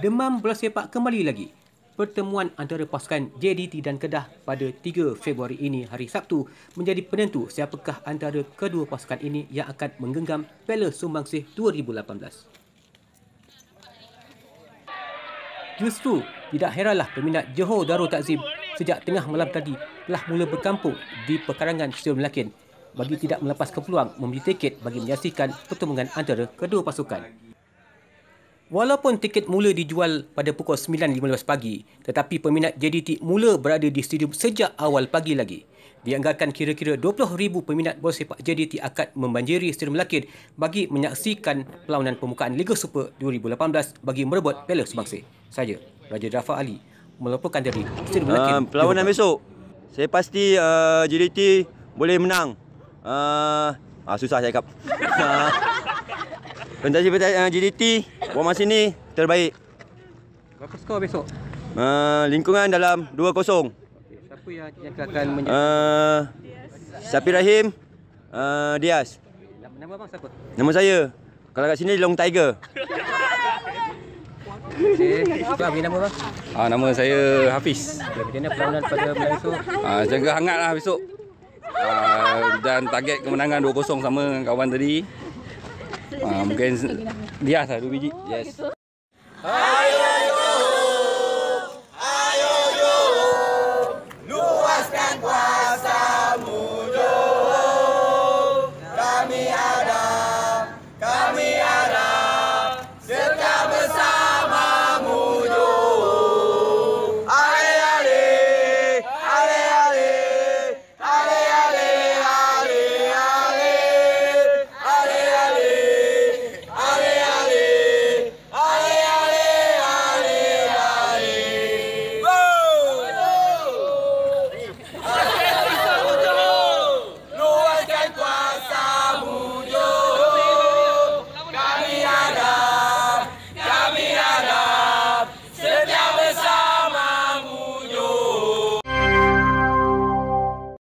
Demam bola sepak kembali lagi. Pertemuan antara pasukan JDT dan Kedah pada 3 Februari ini hari Sabtu menjadi penentu siapakah antara kedua pasukan ini yang akan menggenggam Piala Sumbangsih 2018. Justru, tidak heranlah peminat Johor Darul Takzim sejak tengah malam tadi telah mula berkampung di perkarangan Stadium Lakin bagi tidak melepaskan peluang membeli tiket bagi menyaksikan pertemuan antara kedua pasukan. Walaupun tiket mula dijual pada pukul 9.15 pagi, tetapi peminat JDT mula berada di stadium sejak awal pagi lagi. Dianggarkan kira-kira 20,000 peminat bola sepak JDT akad membanjiri Stadium Lakir bagi menyaksikan perlawanan pembukaan Liga Super 2018 bagi merebut Palace Bangsa. Saya, Raja Rafa Ali, melaporkan dari Stadium ah, Lakir. Uh, perlawanan besok, saya pasti uh, ah, JDT boleh menang. Uh, ah, susah saya cakap. Uh, Pentasi-pentasi uh, JDT Buat masa ni terbaik. Berapa skor besok? Uh, lingkungan dalam 2-0. Okay. yang akan akan Uh, Sapi Rahim, uh, ah, Dias. Nama, nama siapa? Nama saya. Kalau kat sini Long Tiger. Okey, apa nama abang? Ah, nama saya Hafiz. Okay, macam mana perlawanan pada malam esok? Ah, jaga hangatlah besok. Ah, dan target kemenangan 2-0 sama kawan tadi. Ah, mungkin biasa dua biji. Yes. Hai. Oh,